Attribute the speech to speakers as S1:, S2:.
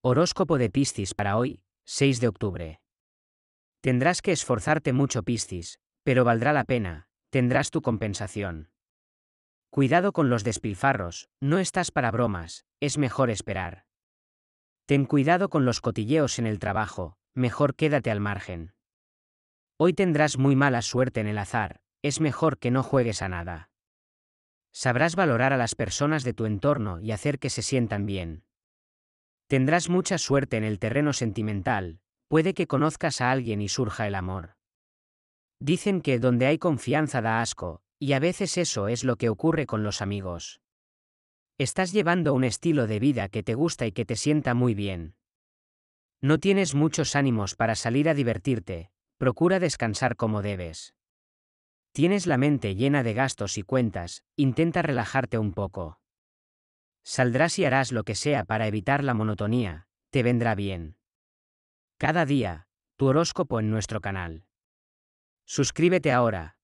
S1: Horóscopo de Piscis
S2: para hoy, 6 de octubre. Tendrás que esforzarte mucho Piscis, pero valdrá la pena, tendrás tu compensación. Cuidado con los despilfarros, no estás para bromas, es mejor esperar. Ten cuidado con los cotilleos en el trabajo, mejor quédate al margen. Hoy tendrás muy mala suerte en el azar, es mejor que no juegues a nada. Sabrás valorar a las personas de tu entorno y hacer que se sientan bien, Tendrás mucha suerte en el terreno sentimental, puede que conozcas a alguien y surja el amor. Dicen que donde hay confianza da asco, y a veces eso es lo que ocurre con los amigos. Estás llevando un estilo de vida que te gusta y que te sienta muy bien. No tienes muchos ánimos para salir a divertirte, procura descansar como debes. Tienes la mente llena de gastos y cuentas, intenta relajarte un poco. Saldrás y harás lo que sea para evitar la monotonía, te vendrá bien. Cada día, tu horóscopo en nuestro canal. Suscríbete
S1: ahora,